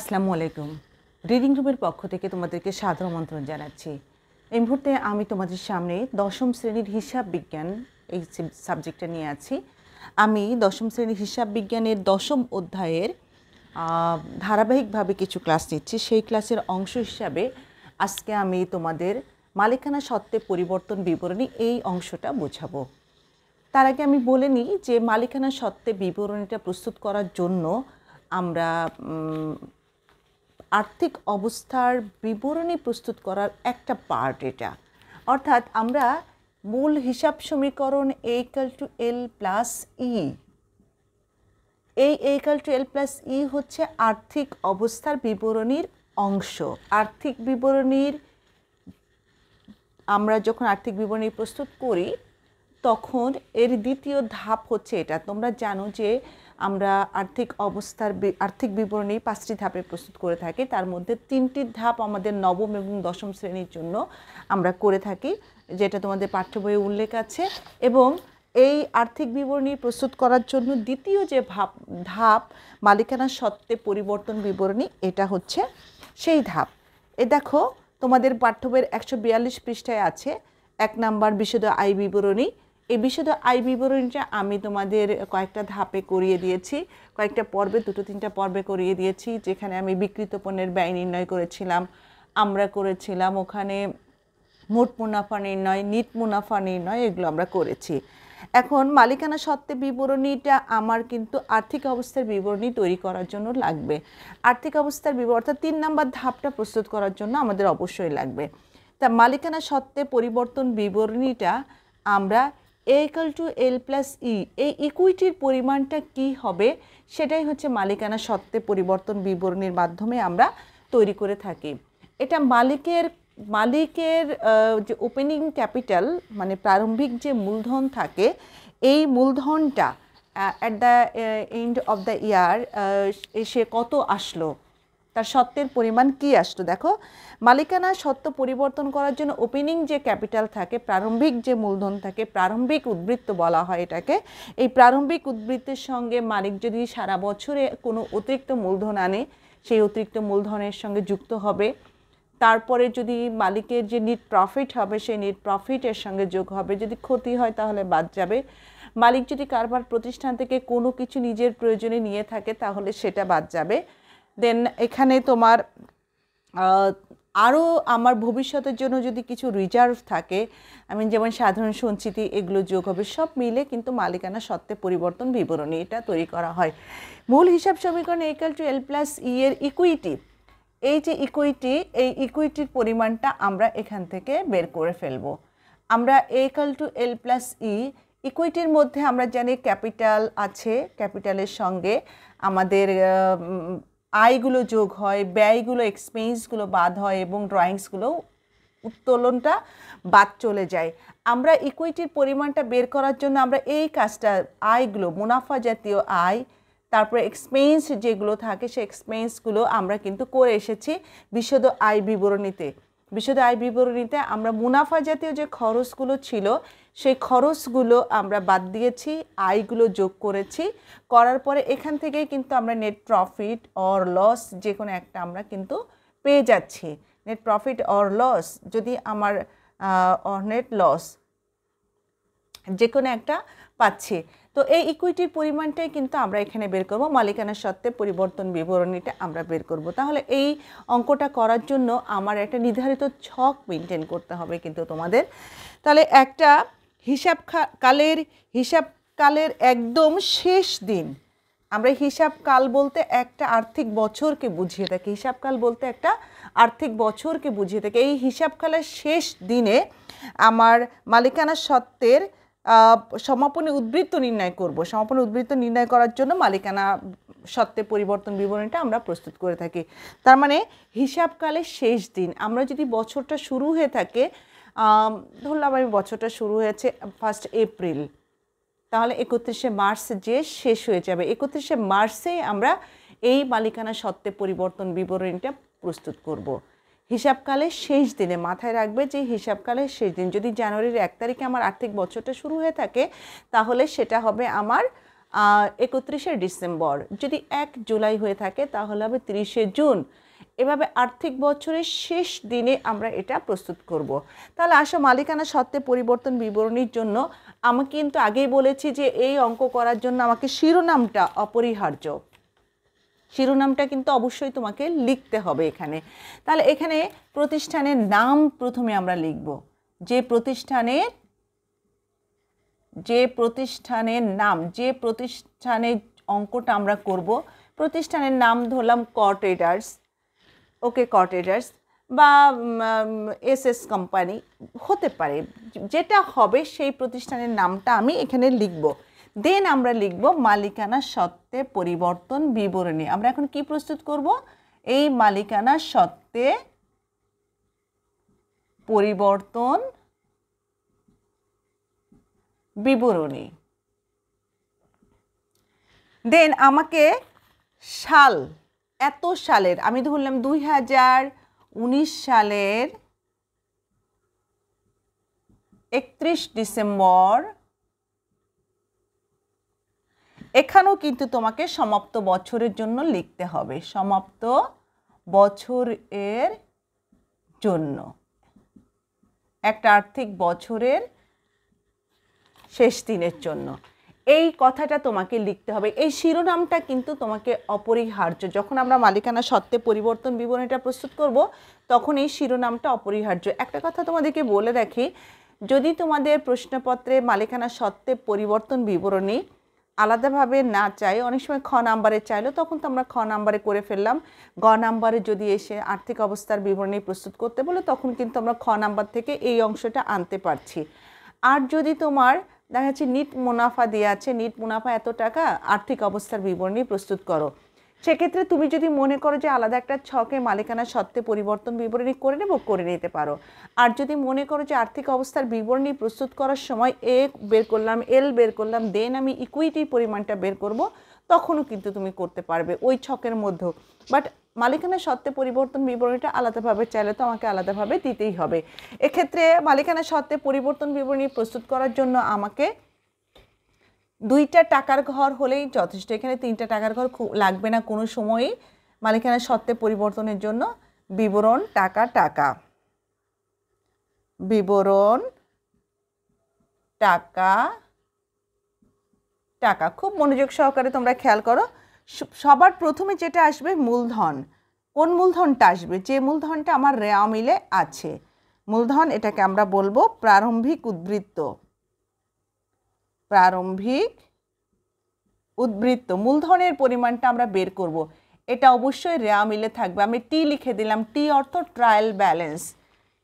আসসালামু আলাইকুম রিডিং রুমের পক্ষ থেকে তোমাদেরকে সাদর আমন্ত্রণ জানাচ্ছি এই মুহূর্তে আমি তোমাদের সামনে দশম শ্রেণীর হিসাব বিজ্ঞান এই সাবজেক্টটা নিয়ে আছি আমি দশম শ্রেণীর হিসাব বিজ্ঞানের দশম অধ্যায়ের ধারাবাহিকভাবে কিছু ক্লাস নিচ্ছি সেই ক্লাসের অংশ হিসাবে আজকে আমি তোমাদের মালিকানা সত্ত্বে পরিবর্তন বিবরণী এই অংশটা বোঝাবো তার আগে আমি বলে নিই যে মালিকানা সত্ত্বে বিবরণীটা প্রস্তুত করার জন্য আমরা আর্থিক অবস্থার বিবরণী প্রস্তুত করার একটা পার্ট এটা অর্থাৎ আমরা মূল হিসাব সমীকরণ equal to L plus E এই equal to L plus E হচ্ছে আর্থিক অবস্থার বিবরণীর অংশ আর্থিক বিবরণীর আমরা যখন আর্থিক বিবরণী প্রস্তুত করি তখন এর দ্বিতীয় ধাপ হচ্ছে এটা তোমরা জানো যে আমরা আর্থিক অবস্থার আর্থিক বিবরণী পাঁচটি ধাপে প্রস্তুত করে থাকি তার মধ্যে তিনটি ধাপ আমাদের নবম এবং দশম শ্রেণীর জন্য আমরা করে থাকি যেটা তোমাদের পাঠ্য বইয়ে উল্লেখ আছে এবং এই আর্থিক বিবরণী প্রস্তুত করার জন্য দ্বিতীয় যে ভাব ধাপ মালিকানা সত্ত্বে পরিবর্তন বিবরণী এটা হচ্ছে সেই ধাপ এ দেখো তোমাদের পাঠ্য বইয়ের একশো বিয়াল্লিশ পৃষ্ঠায় আছে এক নাম্বার বিশদ আয় বিবরণী এই বিষয়ে আয় বিবরণীটা আমি তোমাদের কয়েকটা ধাপে করিয়ে দিয়েছি কয়েকটা পর্বে দুটো তিনটা পর্বে করিয়ে দিয়েছি যেখানে আমি বিকৃত পণ্যের ব্যয় নির্ণয় করেছিলাম আমরা করেছিলাম ওখানে মোট মুনাফা নির্ণয় নিট মুনাফা নির্ণয় এগুলো আমরা করেছি এখন মালিকানা সত্ত্বে বিবরণীটা আমার কিন্তু আর্থিক অবস্থার বিবরণী তৈরি করার জন্য লাগবে আর্থিক অবস্থার বিবরণ অর্থাৎ তিন নম্বর ধাপটা প্রস্তুত করার জন্য আমাদের অবশ্যই লাগবে তা মালিকানা সত্ত্বে পরিবর্তন বিবরণীটা আমরা A equal to L plus E এই ইকুইটির পরিমাণটা কি হবে সেটাই হচ্ছে মালিকানা সত্ত্বে পরিবর্তন বিবরণীর মাধ্যমে আমরা তৈরি করে থাকি এটা মালিকের মালিকের যে ওপেনিং ক্যাপিটাল মানে প্রারম্ভিক যে মূলধন থাকে এই মূলধনটা at the end of the year সে কত আসলো তার সত্যের পরিমাণ কি আসতো দেখো মালিকানা সত্য পরিবর্তন করার জন্য ওপেনিং যে ক্যাপিটাল থাকে প্রারম্ভিক যে মূলধন থাকে প্রারম্ভিক উদ্বৃত্ত বলা হয় এটাকে এই প্রারম্ভিক উদ্বৃত্তের সঙ্গে মালিক যদি সারা বছরে কোনো অতিরিক্ত মূলধন আনে সেই অতিরিক্ত মূলধনের সঙ্গে যুক্ত হবে তারপরে যদি মালিকের যে নিট প্রফিট হবে সেই নিট প্রফিটের সঙ্গে যোগ হবে যদি ক্ষতি হয় তাহলে বাদ যাবে মালিক যদি কারবার প্রতিষ্ঠান থেকে কোনো কিছু নিজের প্রয়োজনে নিয়ে থাকে তাহলে সেটা বাদ যাবে দেন এখানে তোমার আরও আমার ভবিষ্যতের জন্য যদি কিছু রিজার্ভ থাকে আমি যেমন সাধারণ সঞ্চিতি এগুলো যোগ হবে সব মিলে কিন্তু মালিকানা সত্ত্বে পরিবর্তন বিবরণী এটা তৈরি করা হয় মূল হিসাব সমীকরণ একাল টু এল প্লাস ই এর ইকুইটি এই যে ইকুইটি এই ইকুইটির পরিমাণটা আমরা এখান থেকে বের করে ফেলব আমরা একাল টু এল প্লাস ই ইকুইটির মধ্যে আমরা জানি ক্যাপিটাল আছে ক্যাপিটালের সঙ্গে আমাদের আয়গুলো যোগ হয় ব্যয়গুলো এক্সপেন্সগুলো বাদ হয় এবং ড্রয়িংসগুলো উত্তোলনটা বাদ চলে যায় আমরা ইকুইটির পরিমাণটা বের করার জন্য আমরা এই কাজটা আয়গুলো মুনাফা জাতীয় আয় তারপরে এক্সপেন্স যেগুলো থাকে সে এক্সপেন্সগুলো আমরা কিন্তু করে এসেছি বিশদ আয় বিবরণীতে বিশদ আয় বিবরণীতে আমরা মুনাফা জাতীয় যে খরচগুলো ছিল সেই খরচগুলো আমরা বাদ দিয়েছি আয়গুলো যোগ করেছি করার পরে এখান থেকেই কিন্তু আমরা নেট প্রফিট অর লস যে কোনো একটা আমরা কিন্তু পেয়ে যাচ্ছি নেট প্রফিট অর লস যদি আমার নেট লস যে কোনো একটা পাচ্ছি তো এই ইকুইটির পরিমাণটাই কিন্তু আমরা এখানে বের করব মালিকানা সত্ত্বে পরিবর্তন বিবরণীটা আমরা বের করব তাহলে এই অঙ্কটা করার জন্য আমার একটা নির্ধারিত ছক মেনটেন করতে হবে কিন্তু তোমাদের তাহলে একটা হিসাব কালের হিসাবকালের একদম শেষ দিন আমরা হিসাবকাল বলতে একটা আর্থিক বছরকে বুঝিয়ে থাকি হিসাবকাল বলতে একটা আর্থিক বছরকে বুঝিয়ে থাকি এই হিসাবকালের শেষ দিনে আমার মালিকানা সত্ত্বের সমাপনী উদ্বৃত্ত নির্ণয় করব সমাপনী উদ্বৃত্ত নির্ণয় করার জন্য মালিকানা সত্ত্বে পরিবর্তন বিবরণীটা আমরা প্রস্তুত করে থাকি তার মানে হিসাবকালের শেষ দিন আমরা যদি বছরটা শুরু হয়ে থাকে ধরলাম আমি বছরটা শুরু হয়েছে ফার্স্ট এপ্রিল তাহলে একত্রিশে মার্চ যে শেষ হয়ে যাবে একত্রিশে মার্চে আমরা এই মালিকানা সত্ত্বে পরিবর্তন বিবরণীটা প্রস্তুত করব হিসাবকালের শেষ দিনে মাথায় রাখবে যে হিসাবকালের শেষ দিন যদি জানুয়ারির এক তারিখে আমার আর্থিক বছরটা শুরু হয়ে থাকে তাহলে সেটা হবে আমার একত্রিশে ডিসেম্বর যদি এক জুলাই হয়ে থাকে তাহলে হবে তিরিশে জুন এভাবে আর্থিক বছরের শেষ দিনে আমরা এটা প্রস্তুত করব। তাহলে আসো মালিকানা সত্ত্বে পরিবর্তন বিবরণীর জন্য আমি কিন্তু আগেই বলেছি যে এই অঙ্ক করার জন্য আমাকে শিরোনামটা অপরিহার্য শিরোনামটা কিন্তু অবশ্যই তোমাকে লিখতে হবে এখানে তাহলে এখানে প্রতিষ্ঠানের নাম প্রথমে আমরা লিখব যে প্রতিষ্ঠানের যে প্রতিষ্ঠানের নাম যে প্রতিষ্ঠানের অঙ্কটা আমরা করব প্রতিষ্ঠানের নাম ধরলাম কটেডার্স ওকে কটেডার্স বা এস এস কোম্পানি হতে পারে যেটা হবে সেই প্রতিষ্ঠানের নামটা আমি এখানে লিখবো দেন আমরা লিখব মালিকানা সত্ত্বে পরিবর্তন বিবরণী আমরা এখন কি প্রস্তুত করব এই মালিকানা সত্ত্বে পরিবর্তন বিবরণী দেন আমাকে সাল এত সালের আমি ধরলাম দুই হাজার উনিশ সালের একত্রিশ ডিসেম্বর এখানেও কিন্তু তোমাকে সমাপ্ত বছরের জন্য লিখতে হবে সমাপ্ত বছরের জন্য একটা আর্থিক বছরের শেষ দিনের জন্য এই কথাটা তোমাকে লিখতে হবে এই শিরোনামটা কিন্তু তোমাকে অপরিহার্য যখন আমরা মালিকানা সত্ত্বে পরিবর্তন বিবরণীটা প্রস্তুত করব তখন এই শিরোনামটা অপরিহার্য একটা কথা তোমাদেরকে বলে রাখি যদি তোমাদের প্রশ্নপত্রে মালিকানা সত্ত্বে পরিবর্তন বিবরণী আলাদাভাবে না চাই অনেক সময় খ নাম্বারে চাইলো তখন তো আমরা খ নাম্বারে করে ফেললাম গ নাম্বারে যদি এসে আর্থিক অবস্থার বিবরণী প্রস্তুত করতে বলে তখন কিন্তু আমরা খ নাম্বার থেকে এই অংশটা আনতে পারছি আর যদি তোমার দেখা যাচ্ছে নিট মুনাফা দেওয়া আছে নিট মুনাফা এত টাকা আর্থিক অবস্থার বিবরণী প্রস্তুত করো সেক্ষেত্রে তুমি যদি মনে করো যে আলাদা একটা ছকে মালিকানা সত্ত্বে পরিবর্তন বিবরণী করে নেব করে নিতে পারো আর যদি মনে করো যে আর্থিক অবস্থার বিবরণী প্রস্তুত করার সময় এ বের করলাম এল বের করলাম দেন আমি ইকুইটি পরিমাণটা বের করব তখনও কিন্তু তুমি করতে পারবে ওই ছকের মধ্যেও বাট মালিকানা সত্ত্বে পরিবর্তন বিবরণীটা আলাদাভাবে চাইলে তো আমাকে আলাদাভাবে দিতেই হবে এক্ষেত্রে মালিকানা সত্ত্বে পরিবর্তন বিবরণী প্রস্তুত করার জন্য আমাকে দুইটা টাকার ঘর হলেই যথেষ্ট এখানে তিনটা টাকার ঘর লাগবে না কোনো সময়ই মালিকানা সত্ত্বে পরিবর্তনের জন্য বিবরণ টাকা টাকা বিবরণ টাকা টাকা খুব মনোযোগ সহকারে তোমরা খেয়াল করো সবার প্রথমে যেটা আসবে মূলধন কোন মূলধনটা আসবে যে মূলধনটা আমার রেয়া মিলে আছে মূলধন এটাকে আমরা বলবো প্রারম্ভিক উদ্বৃত্ত প্রারম্ভিক উদ্বৃত্ত মূলধনের পরিমাণটা আমরা বের করব। এটা অবশ্যই রেয়া মিলে থাকবে আমি টি লিখে দিলাম টি অর্থ ট্রায়াল ব্যালেন্স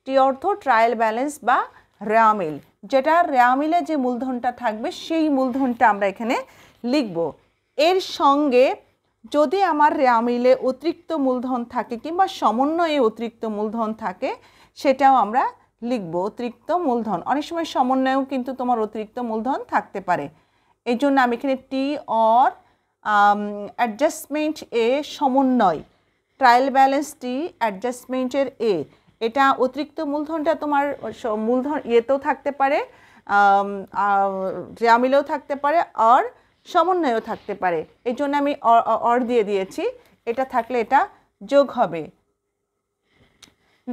টি অর্থ ট্রায়াল ব্যালেন্স বা মিল যেটা মিলে যে মূলধনটা থাকবে সেই মূলধনটা আমরা এখানে লিখব এর সঙ্গে যদি আমার মিলে অতিরিক্ত মূলধন থাকে কিংবা সমন্বয়ে অতিরিক্ত মূলধন থাকে সেটাও আমরা লিখব অতিরিক্ত মূলধন অনেক সময় সমন্বয়েও কিন্তু তোমার অতিরিক্ত মূলধন থাকতে পারে এই জন্য আমি এখানে টি অর অ্যাডজাস্টমেন্ট এ সমন্বয় ট্রায়াল ব্যালেন্স টি অ্যাডজাস্টমেন্টের এ এটা অতিরিক্ত মূলধনটা তোমার মূলধন ইয়েতেও থাকতে পারে রেয়ামিলেও um, থাকতে পারে আর সমন্বয়েও থাকতে পারে এই জন্য আমি অর দিয়ে দিয়েছি এটা থাকলে এটা যোগ হবে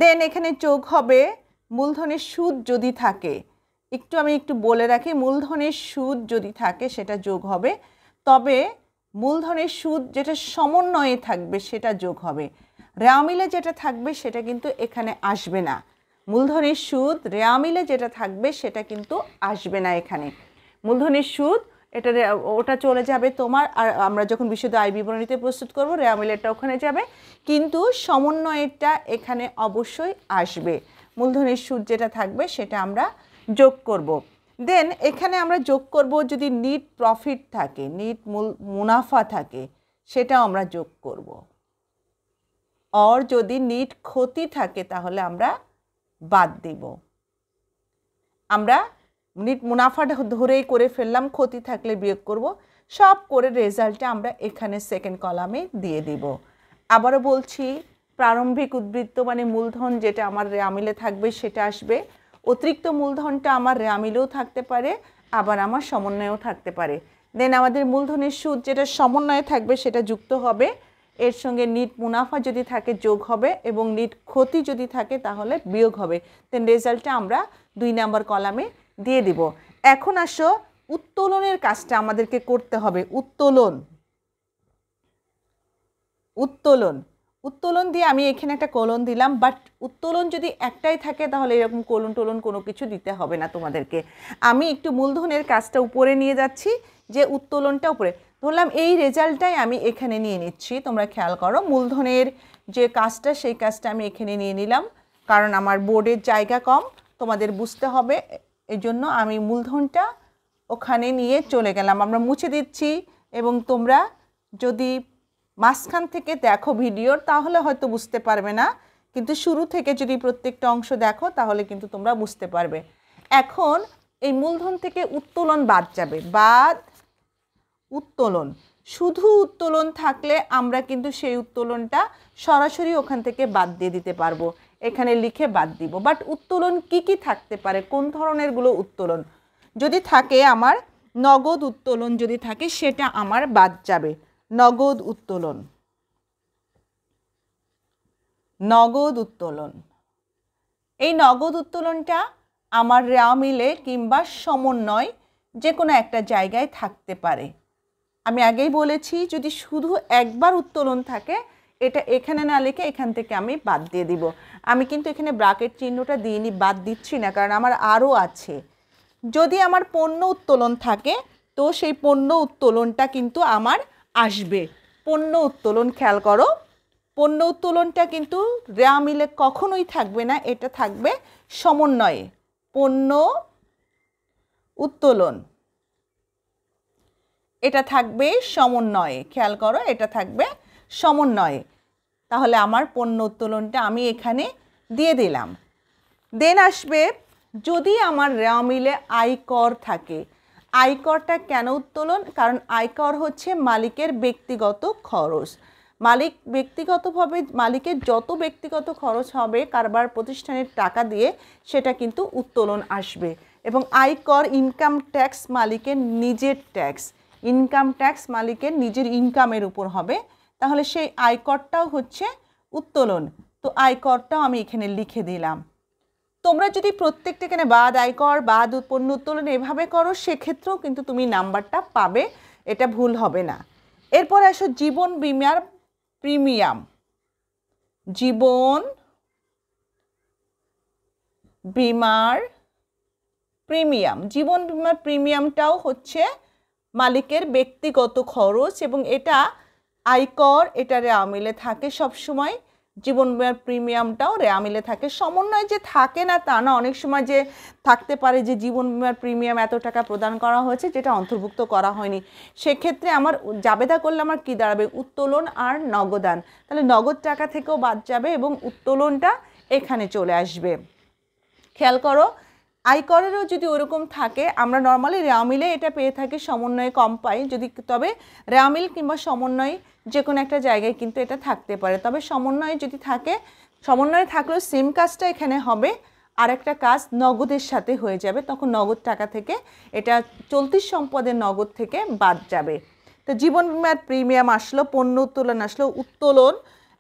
দেন এখানে যোগ হবে মূলধনের সুদ যদি থাকে একটু আমি একটু বলে রাখি মূলধনের সুদ যদি থাকে সেটা যোগ হবে তবে মূলধনের সুদ যেটা সমন্বয়ে থাকবে সেটা যোগ হবে রেয়ামিলে যেটা থাকবে সেটা কিন্তু এখানে আসবে না মূলধনের সুদ রেয়ামিলে যেটা থাকবে সেটা কিন্তু আসবে না এখানে মূলধনের সুদ এটা ওটা চলে যাবে তোমার আর আমরা যখন বিশুদ্ধ আয় বিবরণীতে প্রস্তুত করব রেয়ামিলেরটা ওখানে যাবে কিন্তু সমন্বয়েরটা এখানে অবশ্যই আসবে মূলধনের সুদ যেটা থাকবে সেটা আমরা যোগ করব। দেন এখানে আমরা যোগ করব যদি নিট প্রফিট থাকে নিট মূল মুনাফা থাকে সেটাও আমরা যোগ করব। অর যদি নিট ক্ষতি থাকে তাহলে আমরা বাদ দেব আমরা নিট মুনাফাটা ধরেই করে ফেললাম ক্ষতি থাকলে বিয়োগ করব সব করে রেজাল্টটা আমরা এখানে সেকেন্ড কলামে দিয়ে দিব আবারও বলছি প্রারম্ভিক উদ্বৃত্ত মানে মূলধন যেটা আমার রেয়ামিলে থাকবে সেটা আসবে অতিরিক্ত মূলধনটা আমার রেয়ামিলেও থাকতে পারে আবার আমার সমন্বয়েও থাকতে পারে দেন আমাদের মূলধনের সুদ যেটা সমন্বয়ে থাকবে সেটা যুক্ত হবে এর সঙ্গে নিট মুনাফা যদি থাকে যোগ হবে এবং নিট ক্ষতি যদি থাকে তাহলে বিয়োগ হবে দেন রেজাল্টটা আমরা দুই নাম্বার কলামে দিয়ে দিব এখন আসো উত্তোলনের কাজটা আমাদেরকে করতে হবে উত্তোলন উত্তোলন উত্তোলন দিয়ে আমি এখানে একটা কোলন দিলাম বাট উত্তোলন যদি একটাই থাকে তাহলে এরকম কলন টোলন কোনো কিছু দিতে হবে না তোমাদেরকে আমি একটু মূলধনের কাজটা উপরে নিয়ে যাচ্ছি যে উত্তোলনটা উপরে ধরলাম এই রেজাল্টটাই আমি এখানে নিয়ে নিচ্ছি তোমরা খেয়াল করো মূলধনের যে কাজটা সেই কাজটা আমি এখানে নিয়ে নিলাম কারণ আমার বোর্ডের জায়গা কম তোমাদের বুঝতে হবে এজন্য আমি মূলধনটা ওখানে নিয়ে চলে গেলাম আমরা মুছে দিচ্ছি এবং তোমরা যদি মাঝখান থেকে দেখো ভিডিওর তাহলে হয়তো বুঝতে পারবে না কিন্তু শুরু থেকে যদি প্রত্যেকটা অংশ দেখো তাহলে কিন্তু তোমরা বুঝতে পারবে এখন এই মূলধন থেকে উত্তোলন বাদ যাবে বাদ উত্তোলন শুধু উত্তোলন থাকলে আমরা কিন্তু সেই উত্তোলনটা সরাসরি ওখান থেকে বাদ দিয়ে দিতে পারবো এখানে লিখে বাদ দিব বাট উত্তোলন কি কি থাকতে পারে কোন ধরনেরগুলো উত্তোলন যদি থাকে আমার নগদ উত্তোলন যদি থাকে সেটা আমার বাদ যাবে নগদ উত্তোলন নগদ উত্তোলন এই নগদ উত্তোলনটা আমার রেওয়া মিলে কিংবা সমন্বয় যে কোনো একটা জায়গায় থাকতে পারে আমি আগেই বলেছি যদি শুধু একবার উত্তোলন থাকে এটা এখানে না লিখে এখান থেকে আমি বাদ দিয়ে দিব আমি কিন্তু এখানে ব্রাকেট চিহ্নটা দিইনি বাদ দিচ্ছি না কারণ আমার আরও আছে যদি আমার পণ্য উত্তোলন থাকে তো সেই পণ্য উত্তোলনটা কিন্তু আমার আসবে পণ্য উত্তোলন খেয়াল করো পণ্য উত্তোলনটা কিন্তু রেয়া মিলে কখনোই থাকবে না এটা থাকবে সমন্বয়ে পণ্য উত্তোলন এটা থাকবে সমন্বয়ে খেয়াল করো এটা থাকবে সমন্বয়ে তাহলে আমার পণ্য উত্তোলনটা আমি এখানে দিয়ে দিলাম দেন আসবে যদি আমার রেওয়া মিলে আয়কর থাকে আয়করটা কেন উত্তোলন কারণ আয়কর হচ্ছে মালিকের ব্যক্তিগত খরচ মালিক ব্যক্তিগতভাবে মালিকের যত ব্যক্তিগত খরচ হবে কারবার প্রতিষ্ঠানের টাকা দিয়ে সেটা কিন্তু উত্তোলন আসবে এবং আয়কর ইনকাম ট্যাক্স মালিকের নিজের ট্যাক্স ইনকাম ট্যাক্স মালিকের নিজের ইনকামের উপর হবে তাহলে সেই আয়করটাও হচ্ছে উত্তোলন তো আয়করটাও আমি এখানে লিখে দিলাম তোমরা যদি প্রত্যেকটা এখানে বাদ আয় কর বাদ উৎপন্ন উত্তোলন এভাবে করো সেক্ষেত্রেও কিন্তু তুমি নাম্বারটা পাবে এটা ভুল হবে না এরপর আসো জীবন বিমার প্রিমিয়াম জীবন বিমার প্রিমিয়াম জীবন বিমার প্রিমিয়ামটাও হচ্ছে মালিকের ব্যক্তিগত খরচ এবং এটা আয়কর এটারে আমিলে থাকে সবসময় জীবন বিমার প্রিমিয়ামটাও রেয়ামিলে থাকে সমন্বয় যে থাকে না তা না অনেক সময় যে থাকতে পারে যে জীবন বিমার প্রিমিয়াম এত টাকা প্রদান করা হয়েছে যেটা অন্তর্ভুক্ত করা হয়নি সেক্ষেত্রে আমার জাবেদা করলে আমার কী দাঁড়াবে উত্তোলন আর নগদান তাহলে নগদ টাকা থেকেও বাদ যাবে এবং উত্তোলনটা এখানে চলে আসবে খেয়াল করো আয়করেরও যদি ওরকম থাকে আমরা নর্মালি রেওয়ামিলে এটা পেয়ে থাকি সমন্বয় কম পাই যদি তবে র্যামিল কিংবা সমন্বয় যে কোনো একটা জায়গায় কিন্তু এটা থাকতে পারে তবে সমন্বয় যদি থাকে সমন্বয়ে থাকলেও সেম কাজটা এখানে হবে আর একটা কাজ নগদের সাথে হয়ে যাবে তখন নগদ টাকা থেকে এটা চলতি সম্পদের নগদ থেকে বাদ যাবে তো জীবন বিমার প্রিমিয়াম আসলো পণ্য উত্তোলন আসলো উত্তোলন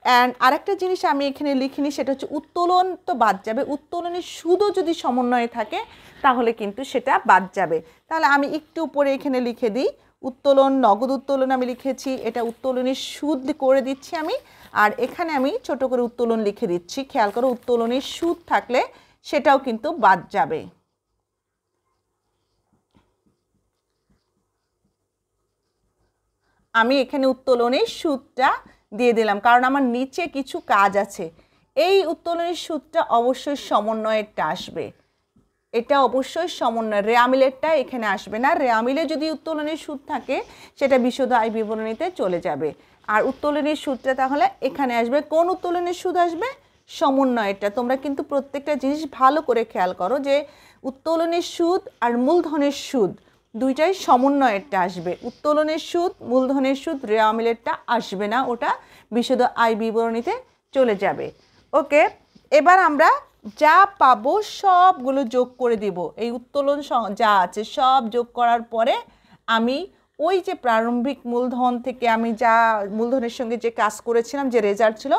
অ্যান্ড আরেকটা জিনিস আমি এখানে লিখিনি সেটা হচ্ছে উত্তোলন তো বাদ যাবে উত্তোলনের সুদও যদি সমন্বয়ে থাকে তাহলে কিন্তু সেটা বাদ যাবে তাহলে আমি একটু উপরে এখানে লিখে দিই উত্তোলন নগদ উত্তোলন আমি লিখেছি এটা উত্তোলনের সুদ করে দিচ্ছি আমি আর এখানে আমি ছোট করে উত্তোলন লিখে দিচ্ছি খেয়াল করো উত্তোলনের সুদ থাকলে সেটাও কিন্তু বাদ যাবে আমি এখানে উত্তোলনের সুদটা দিয়ে দিলাম কারণ আমার নিচে কিছু কাজ আছে এই উত্তোলনের সুদটা অবশ্যই সমন্বয়েরটা আসবে এটা অবশ্যই সমন্বয় রেয়ামিলেরটা এখানে আসবে না রেয়ামিলে যদি উত্তোলনের সুদ থাকে সেটা বিশদ আয় বিবরণীতে চলে যাবে আর উত্তোলনের সুদটা তাহলে এখানে আসবে কোন উত্তোলনের সুদ আসবে সমন্বয়েরটা তোমরা কিন্তু প্রত্যেকটা জিনিস ভালো করে খেয়াল করো যে উত্তোলনের সুদ আর মূলধনের সুদ দুইটাই সমন্বয়েরটা আসবে উত্তোলনের সুদ মূলধনের সুদ রেওয়ামিলেরটা আসবে না ওটা বিশদ আয় বিবরণীতে চলে যাবে ওকে এবার আমরা যা পাবো সবগুলো যোগ করে দিব এই উত্তোলন যা আছে সব যোগ করার পরে আমি ওই যে প্রারম্ভিক মূলধন থেকে আমি যা মূলধনের সঙ্গে যে কাজ করেছিলাম যে রেজাল্ট ছিল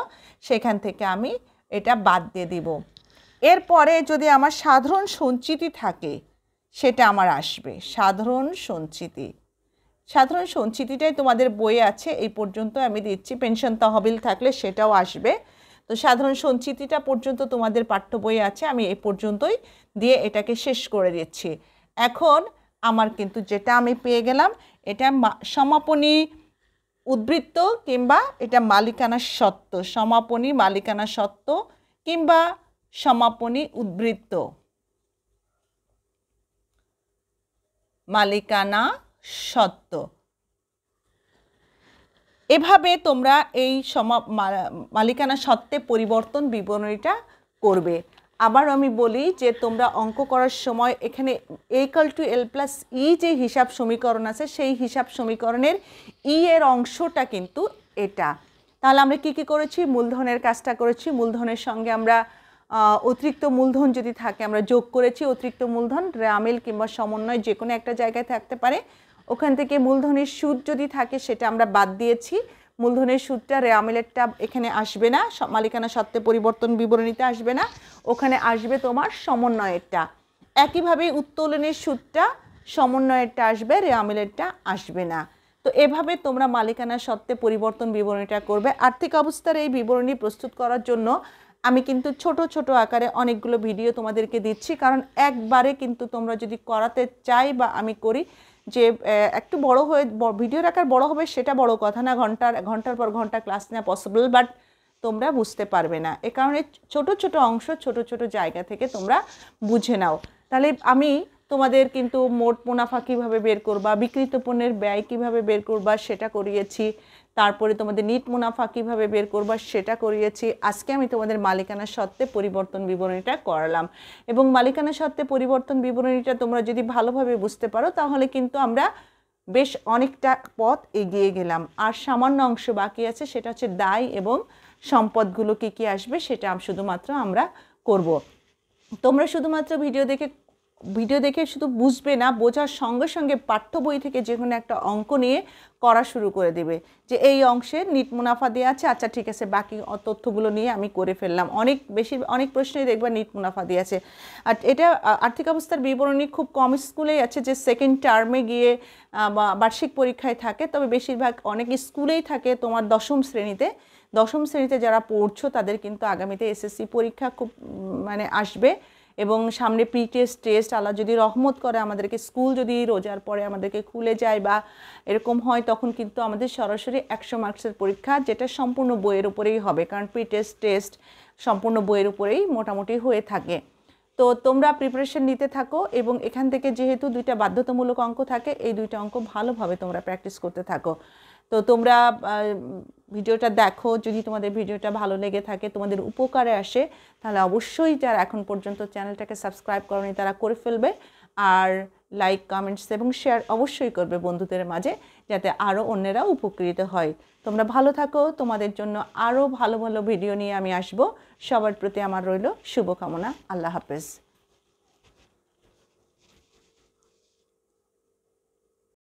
সেখান থেকে আমি এটা বাদ দিয়ে দিব এরপরে যদি আমার সাধারণ সঞ্চিতি থাকে সেটা আমার আসবে সাধারণ সঞ্চিতি সাধারণ সঞ্চিতিটাই তোমাদের বইয়ে আছে এই পর্যন্ত আমি দিচ্ছি পেনশন তহবিল থাকলে সেটাও আসবে তো সাধারণ সঞ্চিতিটা পর্যন্ত তোমাদের পাঠ্য বইয়ে আছে আমি এই পর্যন্তই দিয়ে এটাকে শেষ করে দিচ্ছি এখন আমার কিন্তু যেটা আমি পেয়ে গেলাম এটা সমাপনী উদ্বৃত্ত কিংবা এটা মালিকানা সত্ত্ব সমাপনী মালিকানা সত্ত্ব কিংবা সমাপনী উদ্বৃত্ত মালিকানা সত্ত্ব এভাবে তোমরা এই সমা মালিকানা সত্ত্বে পরিবর্তন বিবরণীটা করবে আবার আমি বলি যে তোমরা অঙ্ক করার সময় এখানে একল টু এল প্লাস ই যে হিসাব সমীকরণ আছে সেই হিসাব সমীকরণের ই e এর অংশটা কিন্তু এটা তাহলে আমরা কি কি করেছি মূলধনের কাজটা করেছি মূলধনের সঙ্গে আমরা অতিরিক্ত মূলধন যদি থাকে আমরা যোগ করেছি অতিরিক্ত মূলধন রামেল কিংবা সমন্বয় যে কোনো একটা জায়গায় থাকতে পারে ওখান থেকে মূলধনের সুদ যদি থাকে সেটা আমরা বাদ দিয়েছি মূলধনের সুদটা রেয়ামেলেরটা এখানে আসবে না মালিকানা সত্ত্বে পরিবর্তন বিবরণীতে আসবে না ওখানে আসবে তোমার সমন্বয়েরটা একইভাবে উত্তোলনের সুদটা সমন্বয়েরটা আসবে রেয়ামেলেরটা আসবে না তো এভাবে তোমরা মালিকানা সত্ত্বে পরিবর্তন বিবরণীটা করবে আর্থিক অবস্থার এই বিবরণী প্রস্তুত করার জন্য আমি কিন্তু ছোট ছোট আকারে অনেকগুলো ভিডিও তোমাদেরকে দিচ্ছি কারণ একবারে কিন্তু তোমরা যদি করাতে চাই বা আমি করি যে একটু বড় হয়ে ভিডিওর আকার বড় হবে সেটা বড় কথা না ঘন্টার ঘন্টার পর ঘন্টা ক্লাস নেওয়া পসিবল বাট তোমরা বুঝতে পারবে না এ কারণে ছোট ছোট অংশ ছোট ছোট জায়গা থেকে তোমরা বুঝে নাও তাহলে আমি তোমাদের কিন্তু মোট মুনাফা কীভাবে বের করবা বিকৃত পণ্যের ব্যয় কিভাবে বের করবা সেটা করিয়েছি তারপরে তোমাদের নিট মুনাফা কিভাবে বের করবা সেটা করিয়েছি আজকে আমি তোমাদের মালিকানা সত্ত্বে পরিবর্তন বিবরণীটা করালাম এবং মালিকানা সত্ত্বে পরিবর্তন বিবরণীটা তোমরা যদি ভালোভাবে বুঝতে পারো তাহলে কিন্তু আমরা বেশ অনেকটা পথ এগিয়ে গেলাম আর সামান্য অংশ বাকি আছে সেটা হচ্ছে দায় এবং সম্পদগুলো কী কী আসবে সেটা শুধুমাত্র আমরা করব। তোমরা শুধুমাত্র ভিডিও দেখে ভিডিও দেখে শুধু বুঝবে না বোঝার সঙ্গে সঙ্গে পাঠ্য বই থেকে যে কোনো একটা অঙ্ক নিয়ে করা শুরু করে দেবে যে এই অংশে নিট মুনাফা দেওয়া আছে আচ্ছা ঠিক আছে বাকি তথ্যগুলো নিয়ে আমি করে ফেললাম অনেক বেশি অনেক প্রশ্নেই দেখবা নিট মুনাফা দিয়ে আছে আর এটা আর্থিক অবস্থার বিবরণী খুব কম স্কুলেই আছে যে সেকেন্ড টার্মে গিয়ে বার্ষিক পরীক্ষায় থাকে তবে বেশিরভাগ অনেক স্কুলেই থাকে তোমার দশম শ্রেণীতে দশম শ্রেণীতে যারা পড়ছো তাদের কিন্তু আগামীতে এসএসসি পরীক্ষা খুব মানে আসবে এবং সামনে প্রি টেস্ট টেস্ট আল্লাহ যদি রহমত করে আমাদেরকে স্কুল যদি রোজার পরে আমাদেরকে খুলে যায় বা এরকম হয় তখন কিন্তু আমাদের সরাসরি একশো মার্কসের পরীক্ষা যেটা সম্পূর্ণ বইয়ের উপরেই হবে কারণ প্রি টেস্ট টেস্ট সম্পূর্ণ বইয়ের উপরেই মোটামুটি হয়ে থাকে তো তোমরা প্রিপারেশন নিতে থাকো এবং এখান থেকে যেহেতু দুইটা বাধ্যতামূলক অঙ্ক থাকে এই দুইটা অঙ্ক ভালোভাবে তোমরা প্র্যাকটিস করতে থাকো তো তোমরা ভিডিওটা দেখো যদি তোমাদের ভিডিওটা ভালো লেগে থাকে তোমাদের উপকারে আসে তাহলে অবশ্যই যারা এখন পর্যন্ত চ্যানেলটাকে সাবস্ক্রাইব করেনি তারা করে ফেলবে আর লাইক কমেন্টস এবং শেয়ার অবশ্যই করবে বন্ধুদের মাঝে যাতে আরও অন্যেরা উপকৃত হয় তোমরা ভালো থাকো তোমাদের জন্য আরও ভালো ভালো ভিডিও নিয়ে আমি আসব সবার প্রতি আমার রইল শুভকামনা আল্লাহ হাফেজ